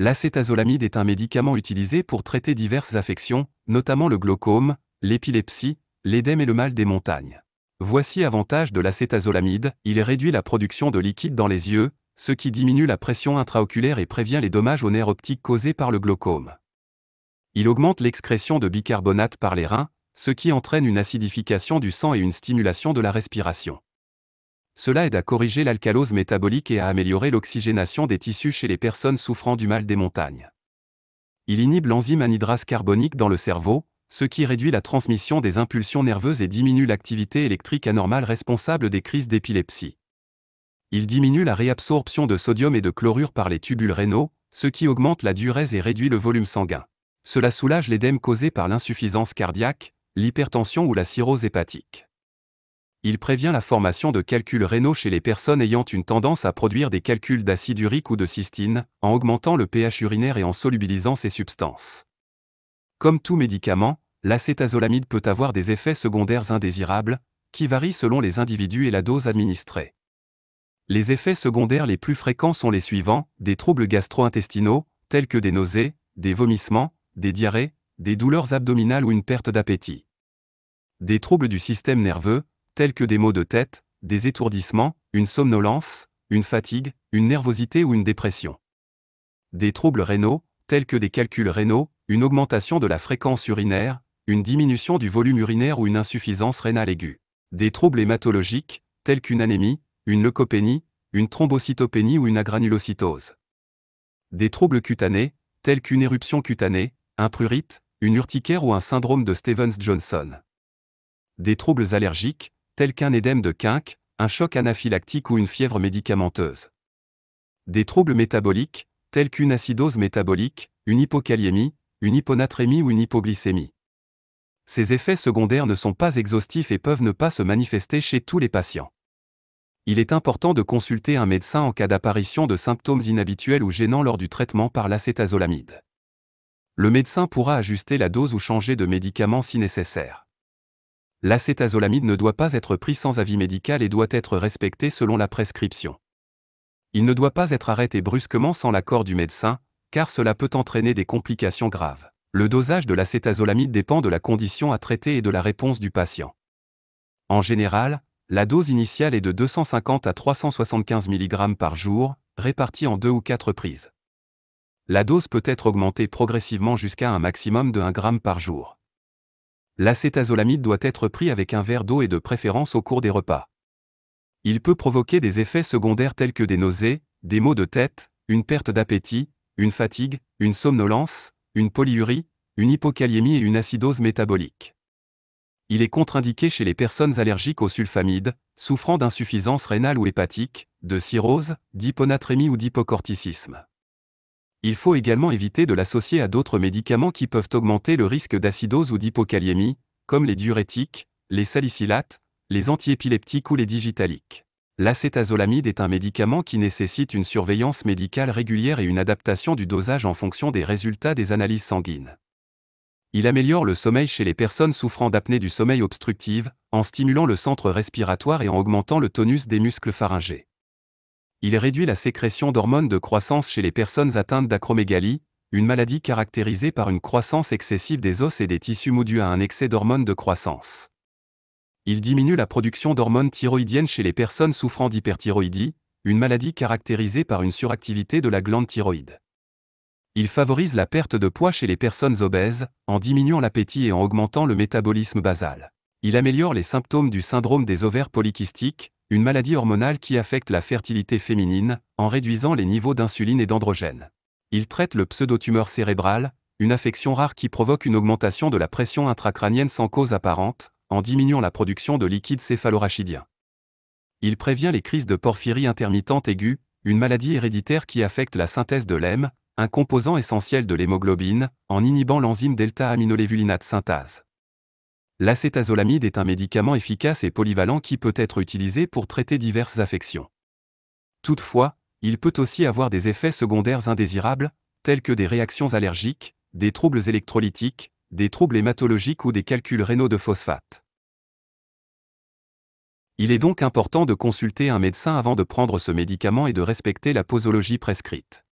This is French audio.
L'acétazolamide est un médicament utilisé pour traiter diverses affections, notamment le glaucome, l'épilepsie, l'édème et le mal des montagnes. Voici avantage de l'acétazolamide, il réduit la production de liquide dans les yeux, ce qui diminue la pression intraoculaire et prévient les dommages aux nerfs optiques causés par le glaucome. Il augmente l'excrétion de bicarbonate par les reins, ce qui entraîne une acidification du sang et une stimulation de la respiration. Cela aide à corriger l'alcalose métabolique et à améliorer l'oxygénation des tissus chez les personnes souffrant du mal des montagnes. Il inhibe l'enzyme anhydrase carbonique dans le cerveau, ce qui réduit la transmission des impulsions nerveuses et diminue l'activité électrique anormale responsable des crises d'épilepsie. Il diminue la réabsorption de sodium et de chlorure par les tubules rénaux, ce qui augmente la durée et réduit le volume sanguin. Cela soulage l'édème causé par l'insuffisance cardiaque, l'hypertension ou la cirrhose hépatique il prévient la formation de calculs rénaux chez les personnes ayant une tendance à produire des calculs d'acide urique ou de cystine, en augmentant le pH urinaire et en solubilisant ces substances. Comme tout médicament, l'acétazolamide peut avoir des effets secondaires indésirables, qui varient selon les individus et la dose administrée. Les effets secondaires les plus fréquents sont les suivants, des troubles gastro-intestinaux, tels que des nausées, des vomissements, des diarrhées, des douleurs abdominales ou une perte d'appétit. Des troubles du système nerveux, tels que des maux de tête, des étourdissements, une somnolence, une fatigue, une nervosité ou une dépression. Des troubles rénaux, tels que des calculs rénaux, une augmentation de la fréquence urinaire, une diminution du volume urinaire ou une insuffisance rénale aiguë. Des troubles hématologiques, tels qu'une anémie, une leucopénie, une thrombocytopénie ou une agranulocytose. Des troubles cutanés, tels qu'une éruption cutanée, un prurite, une urticaire ou un syndrome de Stevens-Johnson. Des troubles allergiques, tels qu'un édème de quinque, un choc anaphylactique ou une fièvre médicamenteuse. Des troubles métaboliques, tels qu'une acidose métabolique, une hypokaliémie, une hyponatrémie ou une hypoglycémie. Ces effets secondaires ne sont pas exhaustifs et peuvent ne pas se manifester chez tous les patients. Il est important de consulter un médecin en cas d'apparition de symptômes inhabituels ou gênants lors du traitement par l'acétazolamide. Le médecin pourra ajuster la dose ou changer de médicament si nécessaire l'acétazolamide ne doit pas être pris sans avis médical et doit être respecté selon la prescription. Il ne doit pas être arrêté brusquement sans l'accord du médecin, car cela peut entraîner des complications graves. Le dosage de l'acétazolamide dépend de la condition à traiter et de la réponse du patient. En général, la dose initiale est de 250 à 375 mg par jour, répartie en deux ou quatre prises. La dose peut être augmentée progressivement jusqu'à un maximum de 1 g par jour l'acétazolamide doit être pris avec un verre d'eau et de préférence au cours des repas. Il peut provoquer des effets secondaires tels que des nausées, des maux de tête, une perte d'appétit, une fatigue, une somnolence, une polyurie, une hypokaliémie et une acidose métabolique. Il est contre-indiqué chez les personnes allergiques aux sulfamides, souffrant d'insuffisance rénale ou hépatique, de cirrhose, d'hyponatrémie ou d'hypocorticisme. Il faut également éviter de l'associer à d'autres médicaments qui peuvent augmenter le risque d'acidose ou d'hypokaliémie, comme les diurétiques, les salicylates, les antiépileptiques ou les digitaliques. L'acétazolamide est un médicament qui nécessite une surveillance médicale régulière et une adaptation du dosage en fonction des résultats des analyses sanguines. Il améliore le sommeil chez les personnes souffrant d'apnée du sommeil obstructive, en stimulant le centre respiratoire et en augmentant le tonus des muscles pharyngés il réduit la sécrétion d'hormones de croissance chez les personnes atteintes d'acromégalie, une maladie caractérisée par une croissance excessive des os et des tissus mous à un excès d'hormones de croissance. Il diminue la production d'hormones thyroïdiennes chez les personnes souffrant d'hyperthyroïdie, une maladie caractérisée par une suractivité de la glande thyroïde. Il favorise la perte de poids chez les personnes obèses, en diminuant l'appétit et en augmentant le métabolisme basal. Il améliore les symptômes du syndrome des ovaires polykystiques, une maladie hormonale qui affecte la fertilité féminine, en réduisant les niveaux d'insuline et d'androgène. Il traite le pseudotumeur cérébral, une affection rare qui provoque une augmentation de la pression intracrânienne sans cause apparente, en diminuant la production de liquide céphalorachidien. Il prévient les crises de porphyrie intermittente aiguë, une maladie héréditaire qui affecte la synthèse de l'hème, un composant essentiel de l'hémoglobine, en inhibant l'enzyme delta-aminolévulinate synthase. L'acétazolamide est un médicament efficace et polyvalent qui peut être utilisé pour traiter diverses affections. Toutefois, il peut aussi avoir des effets secondaires indésirables, tels que des réactions allergiques, des troubles électrolytiques, des troubles hématologiques ou des calculs rénaux de phosphate. Il est donc important de consulter un médecin avant de prendre ce médicament et de respecter la posologie prescrite.